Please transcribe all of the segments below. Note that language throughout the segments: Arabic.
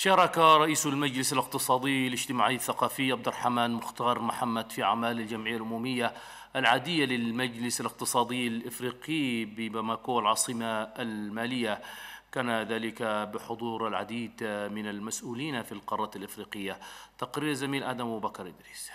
شارك رئيس المجلس الاقتصادي الاجتماعي الثقافي عبد الرحمن مختار محمد في أعمال الجمعية العمومية العادية للمجلس الاقتصادي الإفريقي بباماكو العاصمة المالية كان ذلك بحضور العديد من المسؤولين في القارة الإفريقية تقرير زميل آدم بكر إدريس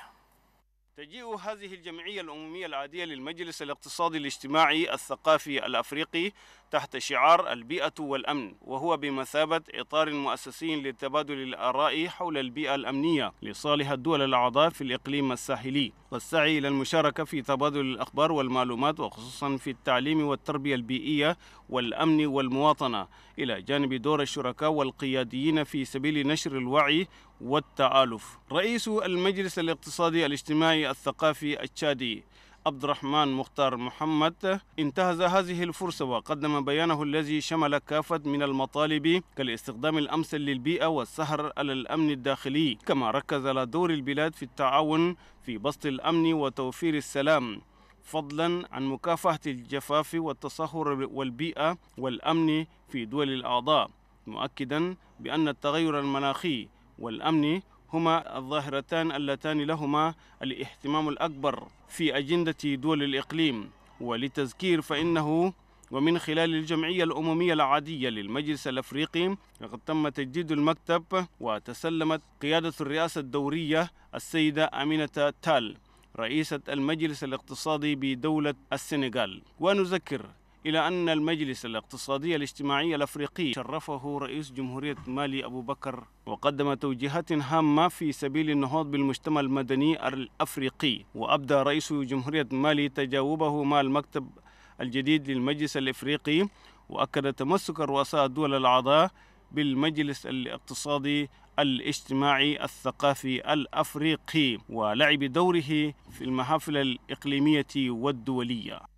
تجيء هذه الجمعية الأممية العادية للمجلس الاقتصادي الاجتماعي الثقافي الأفريقي تحت شعار البيئة والأمن وهو بمثابة إطار مؤسسي لتبادل الآراء حول البيئة الأمنية لصالح الدول الأعضاء في الإقليم الساحلي والسعي إلى المشاركة في تبادل الأخبار والمعلومات وخصوصا في التعليم والتربية البيئية والأمن والمواطنة إلى جانب دور الشركاء والقياديين في سبيل نشر الوعي والتآلف رئيس المجلس الاقتصادي الاجتماعي الثقافي التشادي عبد الرحمن مختار محمد انتهز هذه الفرصة وقدم بيانه الذي شمل كافة من المطالب كالاستخدام الأمثل للبيئة والسهر على الأمن الداخلي كما ركز على دور البلاد في التعاون في بسط الأمن وتوفير السلام فضلا عن مكافحة الجفاف والتصهر والبيئة والأمن في دول الأعضاء مؤكدا بأن التغير المناخي والأمن هما الظاهرتان اللتان لهما الاهتمام الأكبر في أجندة دول الإقليم ولتذكير فإنه ومن خلال الجمعية الأممية العادية للمجلس الأفريقي لقد تم تجديد المكتب وتسلمت قيادة الرئاسة الدورية السيدة أمينة تال رئيسة المجلس الاقتصادي بدولة السنغال ونذكر إلى أن المجلس الاقتصادي الاجتماعي الأفريقي شرفه رئيس جمهورية مالي أبو بكر وقدم توجيهات هامة في سبيل النهوض بالمجتمع المدني الأفريقي وأبدى رئيس جمهورية مالي تجاوبه مع المكتب الجديد للمجلس الإفريقي وأكد تمسك رؤساء الدول الأعضاء بالمجلس الاقتصادي الاجتماعي الثقافي الافريقي ولعب دوره في المحافل الاقليميه والدوليه